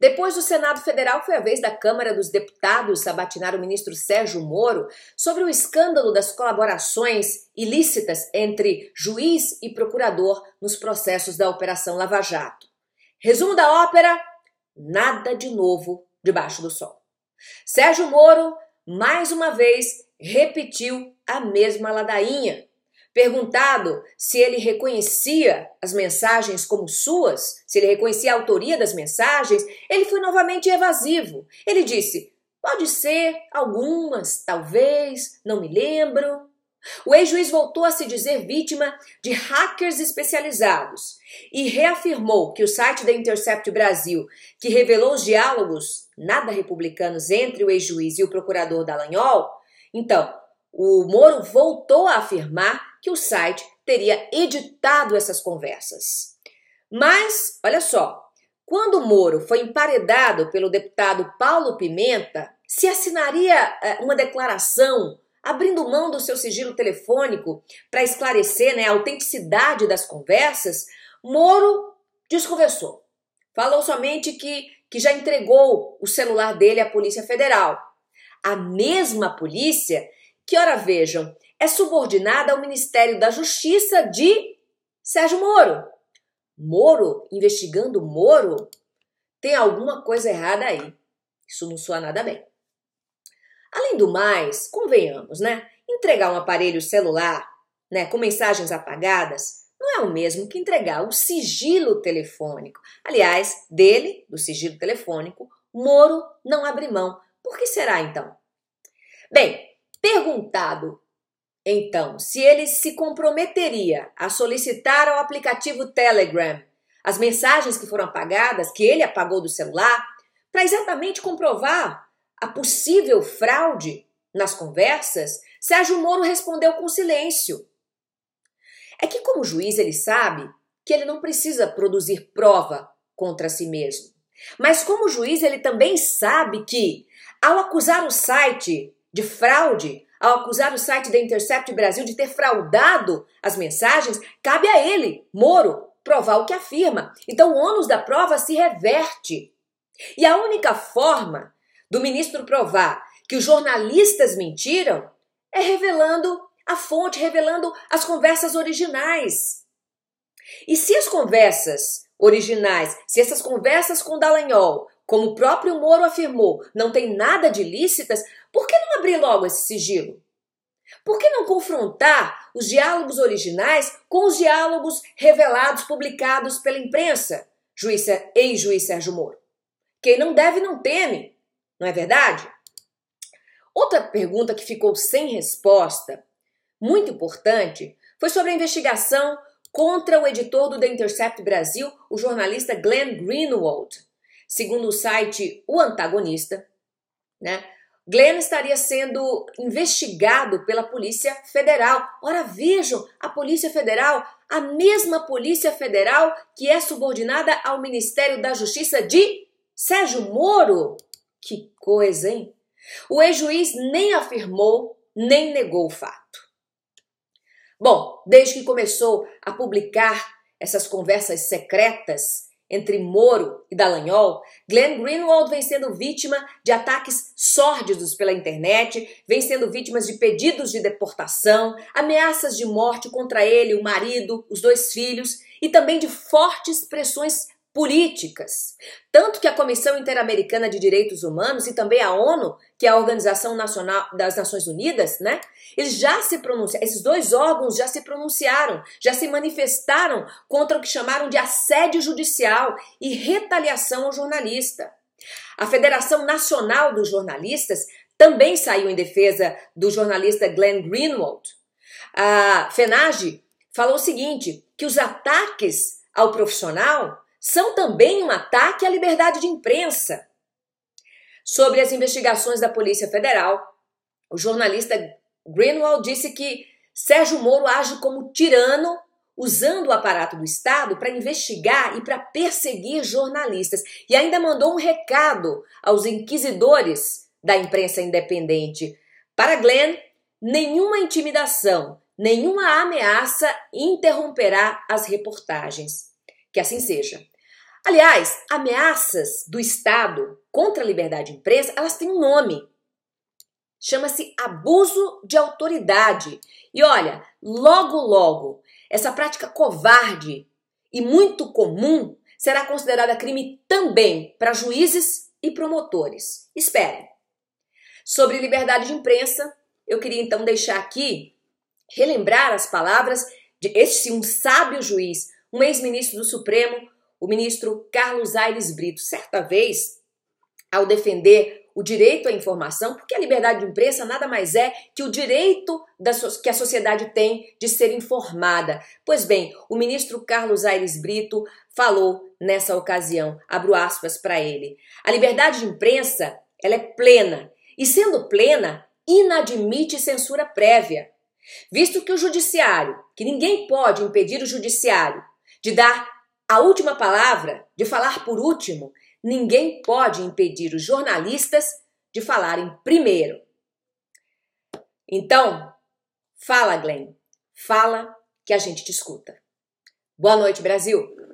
Depois do Senado Federal, foi a vez da Câmara dos Deputados sabatinar o ministro Sérgio Moro sobre o escândalo das colaborações ilícitas entre juiz e procurador nos processos da Operação Lava Jato. Resumo da ópera: nada de novo debaixo do sol. Sérgio Moro, mais uma vez, repetiu a mesma ladainha. Perguntado se ele reconhecia as mensagens como suas, se ele reconhecia a autoria das mensagens, ele foi novamente evasivo. Ele disse: Pode ser, algumas, talvez, não me lembro. O ex-juiz voltou a se dizer vítima de hackers especializados e reafirmou que o site da Intercept Brasil, que revelou os diálogos nada republicanos entre o ex-juiz e o procurador Dallagnol, então, o Moro voltou a afirmar que o site teria editado essas conversas. Mas, olha só, quando Moro foi emparedado pelo deputado Paulo Pimenta, se assinaria eh, uma declaração abrindo mão do seu sigilo telefônico para esclarecer né, a autenticidade das conversas, Moro desconversou. Falou somente que, que já entregou o celular dele à Polícia Federal. A mesma polícia que, ora vejam, é subordinada ao Ministério da Justiça de Sérgio Moro. Moro investigando Moro? Tem alguma coisa errada aí. Isso não soa nada bem. Além do mais, convenhamos, né? Entregar um aparelho celular, né, com mensagens apagadas, não é o mesmo que entregar o sigilo telefônico. Aliás, dele, do sigilo telefônico, Moro não abre mão. Por que será então? Bem, perguntado então, se ele se comprometeria a solicitar ao aplicativo Telegram as mensagens que foram apagadas, que ele apagou do celular, para exatamente comprovar a possível fraude nas conversas, Sérgio Moro respondeu com silêncio. É que, como juiz, ele sabe que ele não precisa produzir prova contra si mesmo. Mas, como juiz, ele também sabe que, ao acusar o site de fraude ao acusar o site da Intercept Brasil de ter fraudado as mensagens, cabe a ele, Moro, provar o que afirma. Então o ônus da prova se reverte. E a única forma do ministro provar que os jornalistas mentiram é revelando a fonte, revelando as conversas originais. E se as conversas originais, se essas conversas com Dallagnol, como o próprio Moro afirmou, não tem nada de lícitas, por que não abrir logo esse sigilo? Por que não confrontar os diálogos originais com os diálogos revelados, publicados pela imprensa, juiz, ex-juiz Sérgio Moro? Quem não deve não teme, não é verdade? Outra pergunta que ficou sem resposta, muito importante, foi sobre a investigação contra o editor do The Intercept Brasil, o jornalista Glenn Greenwald. Segundo o site O Antagonista, né? Glenn estaria sendo investigado pela Polícia Federal. Ora, vejam, a Polícia Federal, a mesma Polícia Federal que é subordinada ao Ministério da Justiça de Sérgio Moro. Que coisa, hein? O ex-juiz nem afirmou, nem negou o fato. Bom, desde que começou a publicar essas conversas secretas entre Moro e Dallagnol, Glenn Greenwald vem sendo vítima de ataques sórdidos pela internet, vem sendo vítima de pedidos de deportação, ameaças de morte contra ele, o marido, os dois filhos e também de fortes pressões políticas. Tanto que a Comissão Interamericana de Direitos Humanos e também a ONU, que é a Organização Nacional das Nações Unidas, né? Eles já se pronunciaram, esses dois órgãos já se pronunciaram, já se manifestaram contra o que chamaram de assédio judicial e retaliação ao jornalista. A Federação Nacional dos Jornalistas também saiu em defesa do jornalista Glenn Greenwald. A FENAGE falou o seguinte, que os ataques ao profissional são também um ataque à liberdade de imprensa. Sobre as investigações da Polícia Federal, o jornalista Greenwald disse que Sérgio Moro age como tirano usando o aparato do Estado para investigar e para perseguir jornalistas. E ainda mandou um recado aos inquisidores da imprensa independente. Para Glenn, nenhuma intimidação, nenhuma ameaça interromperá as reportagens. Que assim seja. Aliás, ameaças do Estado contra a liberdade de imprensa, elas têm um nome. Chama-se abuso de autoridade. E olha, logo logo, essa prática covarde e muito comum será considerada crime também para juízes e promotores. Esperem. Sobre liberdade de imprensa, eu queria então deixar aqui relembrar as palavras de este um sábio juiz, um ex-ministro do Supremo, o ministro Carlos Aires Brito, certa vez, ao defender o direito à informação, porque a liberdade de imprensa nada mais é que o direito so que a sociedade tem de ser informada. Pois bem, o ministro Carlos Aires Brito falou nessa ocasião, abro aspas para ele. A liberdade de imprensa, ela é plena, e sendo plena, inadmite censura prévia. Visto que o judiciário, que ninguém pode impedir o judiciário de dar a última palavra, de falar por último, ninguém pode impedir os jornalistas de falarem primeiro. Então, fala, Glenn. Fala que a gente te escuta. Boa noite, Brasil!